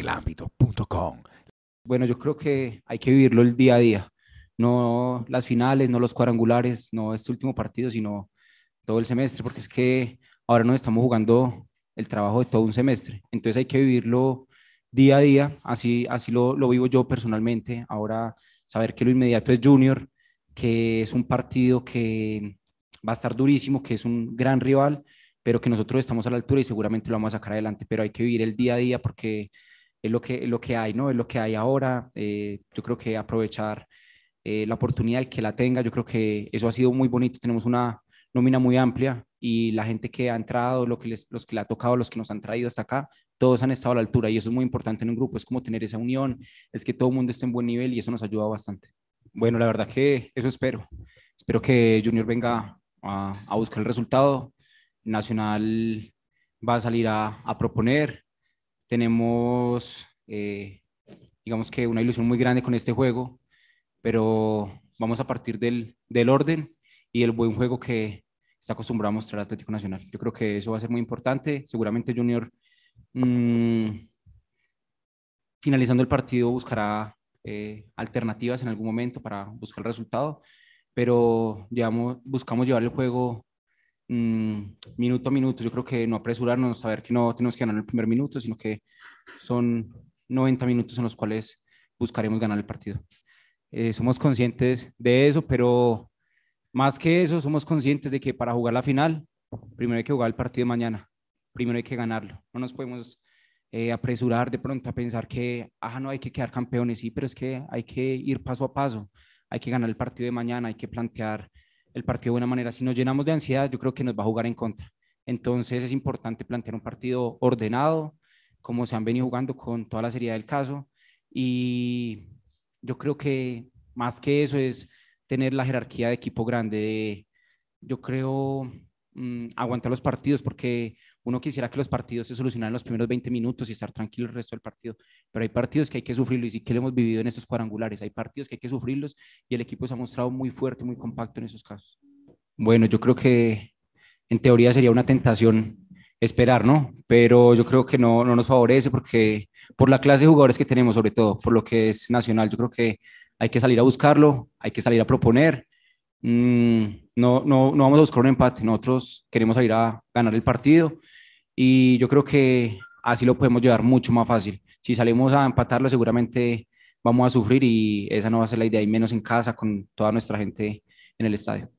elámbito.com. Bueno, yo creo que hay que vivirlo el día a día, no las finales, no los cuadrangulares, no este último partido, sino todo el semestre, porque es que ahora no estamos jugando el trabajo de todo un semestre, entonces hay que vivirlo día a día, así, así lo, lo vivo yo personalmente, ahora saber que lo inmediato es junior, que es un partido que va a estar durísimo, que es un gran rival, pero que nosotros estamos a la altura y seguramente lo vamos a sacar adelante, pero hay que vivir el día a día porque es lo que, lo que hay, ¿no? Es lo que hay ahora. Eh, yo creo que aprovechar eh, la oportunidad, el que la tenga, yo creo que eso ha sido muy bonito. Tenemos una nómina muy amplia y la gente que ha entrado, lo que les, los que le ha tocado, los que nos han traído hasta acá, todos han estado a la altura y eso es muy importante en un grupo. Es como tener esa unión, es que todo el mundo esté en buen nivel y eso nos ayuda bastante. Bueno, la verdad que eso espero. Espero que Junior venga a, a buscar el resultado. Nacional va a salir a, a proponer, tenemos, eh, digamos que una ilusión muy grande con este juego, pero vamos a partir del, del orden y el buen juego que está acostumbrado a mostrar Atlético Nacional. Yo creo que eso va a ser muy importante. Seguramente Junior, mm, finalizando el partido, buscará eh, alternativas en algún momento para buscar el resultado, pero digamos, buscamos llevar el juego Mm, minuto a minuto. Yo creo que no apresurarnos, a saber que no tenemos que ganar el primer minuto, sino que son 90 minutos en los cuales buscaremos ganar el partido. Eh, somos conscientes de eso, pero más que eso, somos conscientes de que para jugar la final, primero hay que jugar el partido de mañana, primero hay que ganarlo. No nos podemos eh, apresurar de pronto a pensar que, ah, no, hay que quedar campeones, sí, pero es que hay que ir paso a paso, hay que ganar el partido de mañana, hay que plantear el partido de buena manera. Si nos llenamos de ansiedad, yo creo que nos va a jugar en contra. Entonces es importante plantear un partido ordenado, como se han venido jugando con toda la seriedad del caso. Y yo creo que más que eso es tener la jerarquía de equipo grande. yo creo Mm, aguantar los partidos, porque uno quisiera que los partidos se solucionaran los primeros 20 minutos y estar tranquilo el resto del partido, pero hay partidos que hay que sufrirlos y que lo hemos vivido en estos cuadrangulares, hay partidos que hay que sufrirlos y el equipo se ha mostrado muy fuerte, muy compacto en esos casos. Bueno, yo creo que en teoría sería una tentación esperar, ¿no? Pero yo creo que no nos favorece porque por la clase de jugadores que tenemos, sobre todo por lo que es nacional, yo creo que hay que salir a buscarlo, hay que salir a proponer Mm, no, no, no vamos a buscar un empate, nosotros queremos salir a ganar el partido y yo creo que así lo podemos llevar mucho más fácil. Si salimos a empatarlo seguramente vamos a sufrir y esa no va a ser la idea, y menos en casa con toda nuestra gente en el estadio.